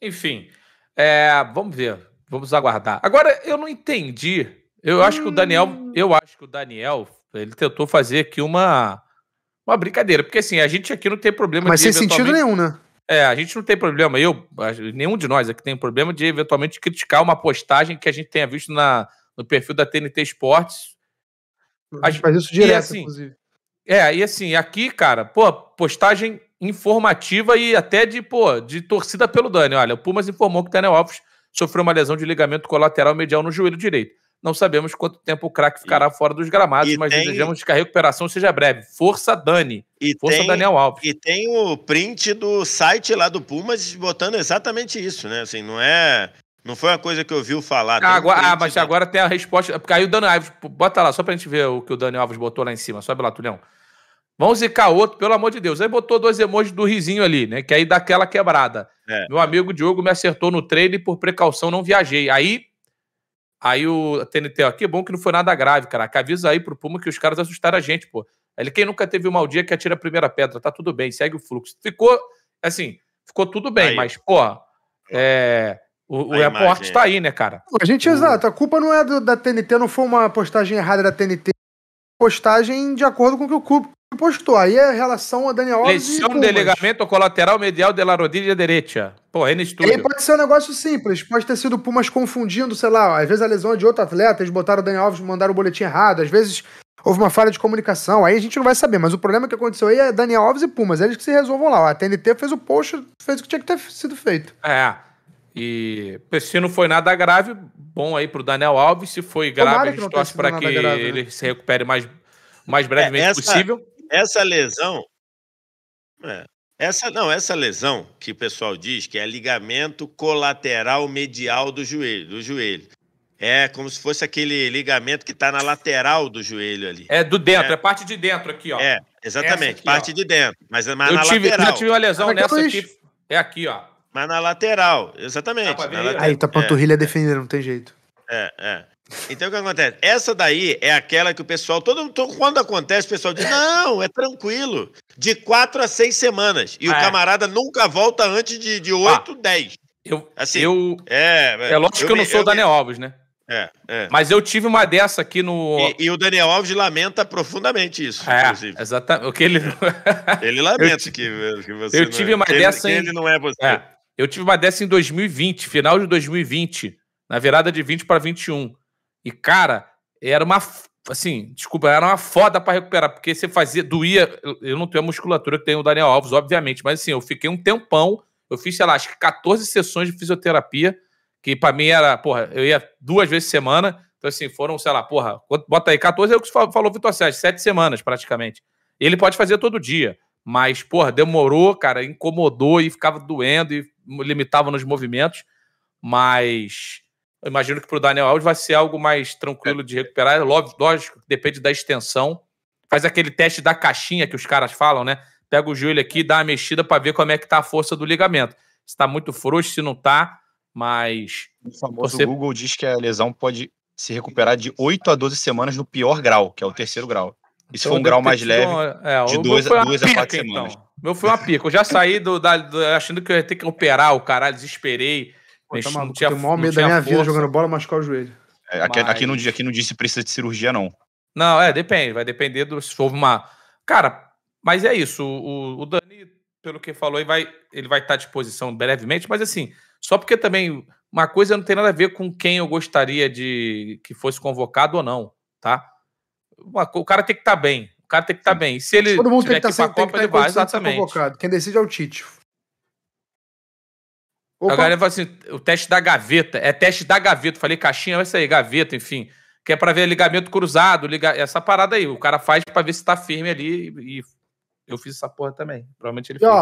Enfim, é, vamos ver, vamos aguardar. Agora, eu não entendi. Eu acho que o Daniel, hum. eu acho que o Daniel, ele tentou fazer aqui uma uma brincadeira, porque assim, a gente aqui não tem problema Mas de sem sentido nenhum, né? É, a gente não tem problema, eu, nenhum de nós aqui tem problema de eventualmente criticar uma postagem que a gente tenha visto na, no perfil da TNT Esportes. Uhum. A gente faz isso direto, assim, inclusive. É, e assim, aqui, cara, pô, postagem informativa e até de, pô, de torcida pelo Dani. Olha, o Pumas informou que Daniel Alves sofreu uma lesão de ligamento colateral medial no joelho direito. Não sabemos quanto tempo o craque ficará e, fora dos gramados, mas tem, desejamos que a recuperação seja breve. Força Dani. E Força tem, Daniel Alves. E tem o print do site lá do Pumas botando exatamente isso, né? Assim, não é. Não foi uma coisa que eu ouviu falar. Ah, agora, ah, mas da... agora tem a resposta. Porque aí o Daniel Alves. Bota lá, só pra gente ver o que o Daniel Alves botou lá em cima. Sobe lá, Tulhão. Vamos zicar outro, pelo amor de Deus. Aí botou dois emojis do risinho ali, né? Que aí dá aquela quebrada. É. Meu amigo Diogo me acertou no trailer e por precaução não viajei. Aí, aí o TNT, ó, que bom que não foi nada grave, Que Avisa aí pro Puma que os caras assustaram a gente, pô. Ele, quem nunca teve um mal dia que atira a primeira pedra, tá tudo bem, segue o fluxo. Ficou, assim, ficou tudo bem, aí. mas, pô, é... O, o está aí, né, cara? A gente, o... exato. A culpa não é do, da TNT, não foi uma postagem errada da TNT. Postagem de acordo com o que o clube, posto aí é relação a Daniel Alves Lesión de delegamento colateral medial de la rodilha direita. Pô, é estúdio. aí pode ser um negócio simples. Pode ter sido Pumas confundindo, sei lá, às vezes a lesão é de outro atleta, eles botaram o Daniel Alves, mandaram o boletim errado. Às vezes houve uma falha de comunicação. Aí a gente não vai saber. Mas o problema que aconteceu aí é Daniel Alves e Pumas. Eles que se resolvam lá. A TNT fez o post, fez o que tinha que ter sido feito. É. E se não foi nada grave, bom aí pro Daniel Alves. Se foi grave, Tomara a gente torce para que, pra que grave, né? ele se recupere mais, mais é, brevemente é, essa... possível essa lesão. É, essa não, essa lesão que o pessoal diz que é ligamento colateral medial do joelho, do joelho. É como se fosse aquele ligamento que está na lateral do joelho ali. É do dentro, é, é parte de dentro aqui, ó. É, exatamente, aqui, parte ó. de dentro. Mas, é mas eu na tive, lateral. Eu tive uma lesão nessa aqui. É aqui, ó. Mas na lateral, exatamente. na lateral. Aí tá a é, panturrilha é, defendendo, não tem jeito. É, é. Então o que acontece? Essa daí é aquela que o pessoal, todo quando acontece, o pessoal diz: não, é tranquilo. De quatro a seis semanas. E é. o camarada nunca volta antes de, de oito ah, Eu, assim, eu, é, é lógico eu, que eu não sou o Daniel Alves, né? É, é. Mas eu tive uma dessa aqui no. E, e o Daniel Alves lamenta profundamente isso, é, inclusive. Exatamente. O que ele... ele lamenta eu, que, que você. Eu tive não... É. uma ele, dessa. Em... Ele não é você. É, eu tive uma dessa em 2020, final de 2020, na virada de 20 para 21. E, cara, era uma. Assim, desculpa, era uma foda para recuperar, porque você fazia. Doía. Eu não tenho a musculatura que tem o Daniel Alves, obviamente, mas assim, eu fiquei um tempão. Eu fiz, sei lá, acho que 14 sessões de fisioterapia, que para mim era, porra, eu ia duas vezes por semana. Então, assim, foram, sei lá, porra, bota aí 14, é o que falou Vitor Sérgio, sete semanas praticamente. Ele pode fazer todo dia, mas, porra, demorou, cara, incomodou e ficava doendo e limitava nos movimentos. Mas eu imagino que para o Daniel Alves vai ser algo mais tranquilo é. de recuperar. É lógico, depende da extensão. Faz aquele teste da caixinha que os caras falam, né? Pega o joelho aqui, dá uma mexida para ver como é que tá a força do ligamento. Se está muito frouxo, se não tá, mas. O famoso você... Google diz que a lesão pode se recuperar de 8 a 12 semanas no pior grau, que é o terceiro grau. Isso foi então, um grau mais leve, é, de 2 a 2 a 4 então. semanas. Então. Meu foi uma pica. Eu já saí do, da, do, achando que eu ia ter que operar o caralho, desesperei tá tinha, eu tenho o maior medo da minha força. vida jogando bola, machucar o joelho. É, aqui, Mas... aqui, não, aqui não disse precisa de cirurgia, não. Não, é, depende. Vai depender do, se houve uma. Cara, mas é isso. O, o Dani, pelo que falou, ele vai, ele vai estar à disposição brevemente, mas assim, só porque também uma coisa não tem nada a ver com quem eu gostaria de que fosse convocado ou não, tá? O cara tem que estar bem. O cara tem que estar bem. E se ele Todo mundo tiver tem que estar tá, tá Convocado. Quem decide é o Tite. Opa. A galera fala assim: o teste da gaveta. É teste da gaveta. Falei caixinha, vai sair, gaveta, enfim. Que é para ver ligamento cruzado, liga... essa parada aí. O cara faz para ver se tá firme ali. E eu fiz essa porra também. Provavelmente ele e, fez. Ó,